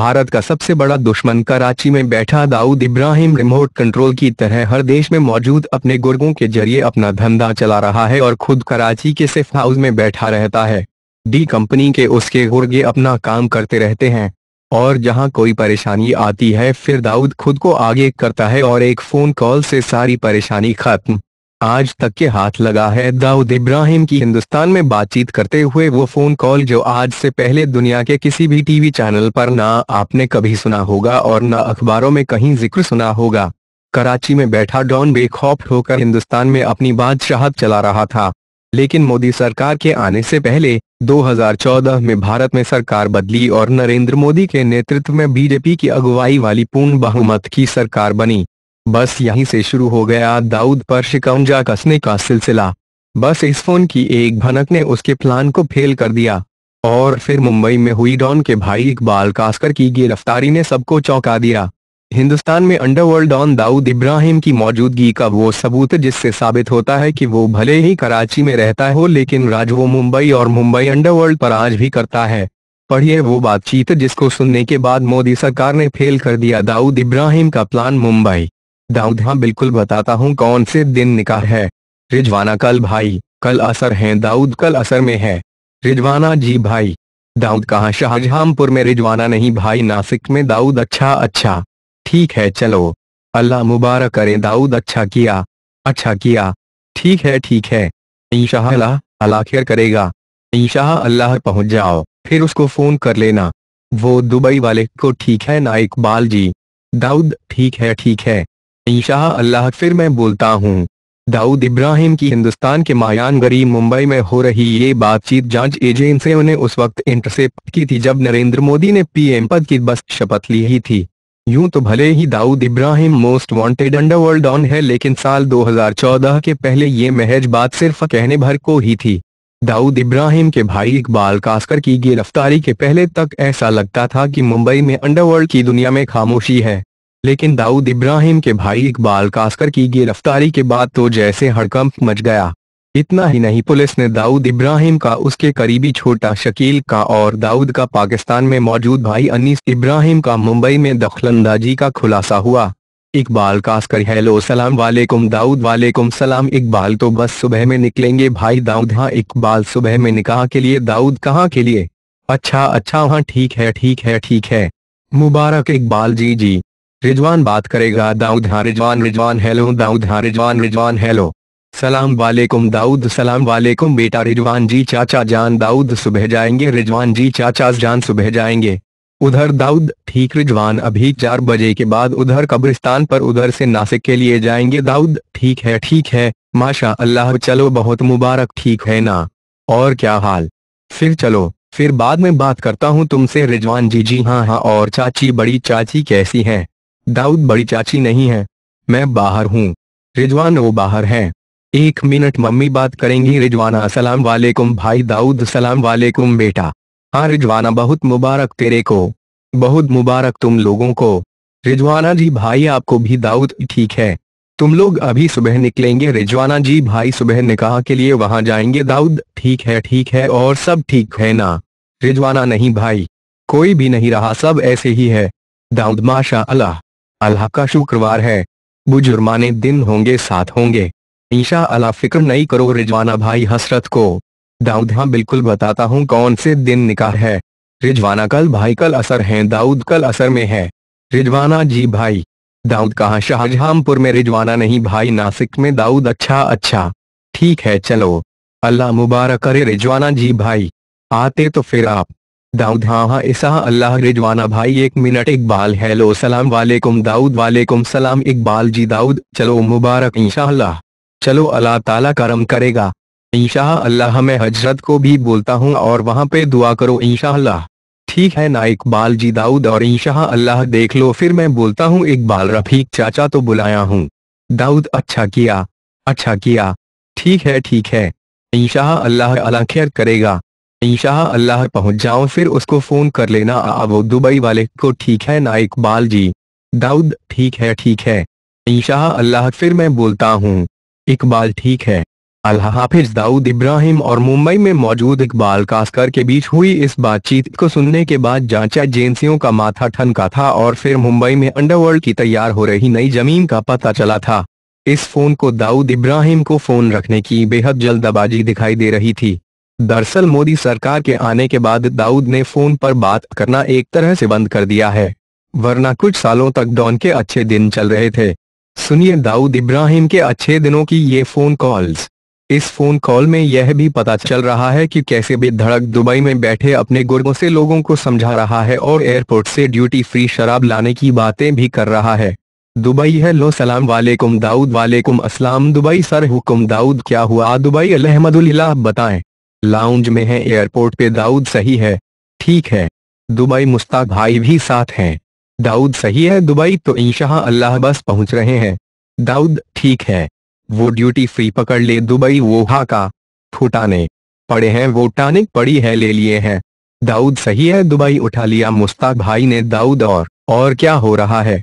भारत का सबसे बड़ा दुश्मन कराची में बैठा दाऊद इब्राहिम रिमोट कंट्रोल की तरह हर देश में मौजूद अपने गुर्गों के जरिए अपना धंधा चला रहा है और खुद कराची के सेफ हाउस में बैठा रहता है डी कंपनी के उसके गुर्गे अपना काम करते रहते हैं और जहां कोई परेशानी आती है फिर दाऊद खुद को आगे करता है और एक फोन कॉल से सारी परेशानी खत्म आज तक के हाथ लगा है दाऊद इब्राहिम की हिंदुस्तान में बातचीत करते हुए वो फोन कॉल जो आज से पहले दुनिया के किसी भी टीवी चैनल पर ना आपने कभी सुना होगा और ना अखबारों में कहीं जिक्र सुना होगा कराची में बैठा डॉन बेखौफ होकर हिंदुस्तान में अपनी बादशाहत चला रहा था लेकिन मोदी सरकार के आने से पहले 2014 में भारत में सरकार बदली और नरेंद्र मोदी के नेतृत्व में बीजेपी की अगुवाई वाली पूर्ण बहुमत की सरकार बनी बस यहीं से शुरू हो गया दाऊद पर शिकंजा कसने का सिलसिला बस इस फोन की एक भनक ने उसके प्लान को फेल कर दिया और फिर मुंबई में हुई डॉन के भाई इकबाल कास्कर की गिरफ्तारी ने सबको चौंका दिया हिंदुस्तान में अंडरवर्ल्ड डॉन दाऊद इब्राहिम की मौजूदगी का वो सबूत जिससे साबित होता है कि वो भले ही कराची में रहता हो लेकिन राज वो मुंबई और मुंबई अंडरवर्ल्ड पर आज भी करता है पढ़िए वो बातचीत जिसको सुनने के बाद मोदी सरकार ने फेल कर दिया दाऊद इब्राहिम का प्लान मुंबई दाऊद हाँ बिल्कुल बताता हूँ कौन से दिन निकाह है रिजवाना कल भाई कल असर है दाऊद कल असर में है रिजवाना जी भाई दाऊद कहा शाहजहांपुर में रिजवाना नहीं भाई नासिक में दाऊद अच्छा अच्छा ठीक है चलो अल्लाह मुबारक करे दाऊद अच्छा किया अच्छा किया ठीक है ठीक है ईशा अल्लाह अल्लाह करेगा ईशा अल्लाह पहुंच जाओ फिर उसको फोन कर लेना वो दुबई वाले को ठीक है ना इकबाल जी दाऊद ठीक है ठीक है ईशा अल्लाह फिर मैं बोलता हूँ दाऊद इब्राहिम की हिंदुस्तान के मायान गरीब मुंबई में हो रही ये बातचीत जांच एजेंसियों ने उस वक्त इंटरसेप्ट की थी जब नरेंद्र मोदी ने पीएम पद की बस शपथ ली ही थी यूं तो भले ही Dawood Ibrahim most wanted underworld on है लेकिन साल 2014 के पहले ये महज बात सिर्फ कहने भर को ही थी दाऊद इब्राहिम के भाई इकबाल कास्कर की गिरफ्तारी के पहले तक ऐसा लगता था कि मुंबई में अंडरवर्ल्ड की दुनिया में खामोशी है लेकिन दाऊद इब्राहिम के भाई इकबाल कास्कर की गिरफ्तारी के बाद तो जैसे हड़कंप मच गया इतना ही नहीं पुलिस ने दाऊद इब्राहिम का उसके करीबी छोटा शकील का और दाऊद का पाकिस्तान में मौजूद भाई अनीस इब्राहिम का मुंबई में दखलंदाजी का खुलासा हुआ इकबाल कास्कर हेलो सलाम वालेकुम दाऊद वालेकुम सलाम इकबाल तो बस सुबह में निकलेंगे भाई दाऊद हाँ इकबाल सुबह में निकाह के लिए दाऊद कहाँ के लिए अच्छा अच्छा हाँ ठीक है ठीक है ठीक है मुबारक इकबाल जी जी रिजवान बात करेगा दाऊद हाँ रिजवान रिजवान हेलो दाऊद हाँ रिजवान रिजवान हेलो सलाम वालेकुम दाऊद सलाम वालेकुम बेटा रिजवान जी चाचा जान दाऊद सुबह जाएंगे रिजवान जी चाचा जान सुबह जाएंगे उधर दाऊद ठीक रिजवान अभी चार बजे के बाद उधर कब्रिस्तान पर उधर से नासिक के लिए जाएंगे दाऊद ठीक है ठीक है माशा अल्लाह चलो बहुत मुबारक ठीक है ना और क्या हाल फिर चलो फिर बाद में बात करता हूँ तुमसे रिजवान जी जी हाँ हाँ और चाची बड़ी चाची कैसी है दाऊद बड़ी चाची नहीं है मैं बाहर हूँ रिजवान वो बाहर हैं एक मिनट मम्मी बात करेंगी रिजवाना सलाम वालेकुम भाई दाऊद सलाम वालेकुम बेटा हाँ रिजवाना बहुत मुबारक तेरे को बहुत मुबारक तुम लोगों को रिजवाना जी भाई आपको भी दाऊद ठीक है तुम लोग अभी सुबह निकलेंगे रिजवाना जी भाई सुबह निकाह के लिए वहां जाएंगे दाऊद ठीक है ठीक है और सब ठीक है ना रिजवाना नहीं भाई कोई भी नहीं रहा सब ऐसे ही है दाऊद माशा अल्लाह अल्लाह का शुक्रवार है बुजुर्माने दिन होंगे साथ होंगे ईशा अला फिक्र नहीं करो रिजवाना भाई हसरत को दाऊद हाँ बिल्कुल बताता हूँ कौन से दिन निकाह है रिजवाना कल भाई कल असर है दाऊद कल असर में है रिजवाना जी भाई दाऊद कहाँ शाहजहांपुर में रिजवाना नहीं भाई नासिक में दाऊद अच्छा अच्छा ठीक है चलो अल्लाह मुबारक करे रिजवाना जी भाई आते तो फिर आप दाऊद हाँ हाँ ईसा अल्लाह रिजवाना भाई एक मिनट इकबाल हेलो सलाम वालेकुम दाऊद वालेकुम सलाम इकबाल जी दाऊद चलो मुबारक इंशाल्लाह चलो अल्लाह ताला करम करेगा इंशा अल्लाह मैं हजरत को भी बोलता हूँ और वहाँ पे दुआ करो इंशाल्लाह ठीक है ना इकबाल जी दाऊद और इंशा अल्लाह देख लो फिर मैं बोलता हूँ इकबाल रफीक चाचा तो बुलाया हूँ दाऊद अच्छा किया अच्छा किया ठीक है ठीक है इंशा अल्लाह अला खैर करेगा ईशा अल्लाह पहुंच जाओ फिर उसको फोन कर लेना अब दुबई वाले को ठीक है ना इकबाल जी दाऊद ठीक है ठीक है ईशा अल्लाह फिर मैं बोलता हूँ इकबाल ठीक है अल्लाह हाफिज दाऊद इब्राहिम और मुंबई में मौजूद इकबाल कास्कर के बीच हुई इस बातचीत को सुनने के बाद जांच एजेंसियों का माथा ठनका था और फिर मुंबई में अंडरवर्ल्ड की तैयार हो रही नई जमीन का पता चला था इस फोन को दाऊद इब्राहिम को फोन रखने की बेहद जल्दबाजी दिखाई दे रही थी दरअसल मोदी सरकार के आने के बाद दाऊद ने फोन पर बात करना एक तरह से बंद कर दिया है वरना कुछ सालों तक डॉन के अच्छे दिन चल रहे थे सुनिए दाऊद इब्राहिम के अच्छे दिनों की ये फोन कॉल्स इस फोन कॉल में यह भी पता चल रहा है कि कैसे बेधड़क दुबई में बैठे अपने गुर्गों से लोगों को समझा रहा है और एयरपोर्ट से ड्यूटी फ्री शराब लाने की बातें भी कर रहा है दुबई है लो सलाम वालेकुम दाऊद वालेकुम असलाम दुबई सर हुकुम दाऊद क्या हुआ दुबई अलहमदुल्ला बताएं लाउंज में है एयरपोर्ट पे दाऊद सही है ठीक है दुबई मुस्ताक भाई भी साथ हैं दाऊद सही है दुबई तो इंशाह अल्लाह बस पहुंच रहे हैं दाऊद ठीक है वो ड्यूटी फ्री पकड़ ले दुबई हा का फुटाने पड़े हैं वो टानिक पड़ी है ले लिए हैं दाऊद सही है दुबई उठा लिया मुस्ताक भाई ने दाऊद और और क्या हो रहा है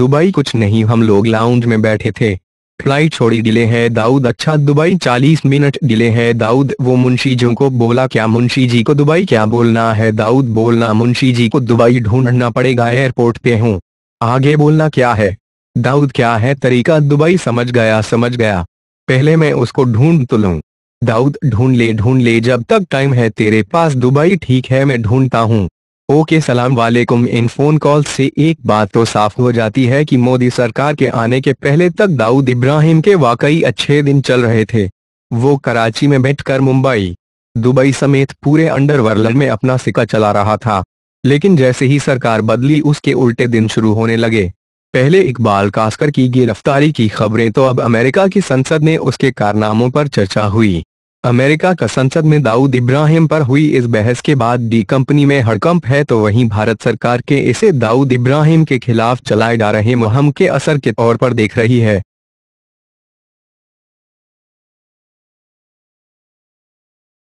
दुबई कुछ नहीं हम लोग लाउंज में बैठे थे फ्लाइट छोड़ी डिले है दाऊद अच्छा दुबई चालीस मिनट डिले है दाऊद वो मुंशी जी को बोला क्या मुंशी जी को दुबई क्या बोलना है दाऊद बोलना मुंशी जी को दुबई ढूंढना पड़ेगा एयरपोर्ट पे हूँ आगे बोलना क्या है दाऊद क्या है तरीका दुबई समझ गया समझ गया पहले मैं उसको ढूंढ तो लू दाऊद ढूंढ ले ढूंढ ले जब तक टाइम है तेरे पास दुबई ठीक है मैं ढूंढता हूँ ओके सलाम वालेकुम इन फोन कॉल से एक बात तो साफ हो जाती है कि मोदी सरकार के आने के पहले तक दाऊद इब्राहिम के वाकई अच्छे दिन चल रहे थे वो कराची में बैठकर मुंबई दुबई समेत पूरे अंडरवर्ल्ड में अपना सिक्का चला रहा था लेकिन जैसे ही सरकार बदली उसके उल्टे दिन शुरू होने लगे पहले इकबाल कास्कर की गिरफ्तारी की खबरें तो अब अमेरिका की संसद में उसके कारनामों पर चर्चा हुई अमेरिका का संसद में दाऊद इब्राहिम पर हुई इस बहस के बाद डी कंपनी में हड़कंप है तो वहीं भारत सरकार के इसे दाऊद इब्राहिम के खिलाफ चलाए जा रहे मुहम के असर के तौर पर देख रही है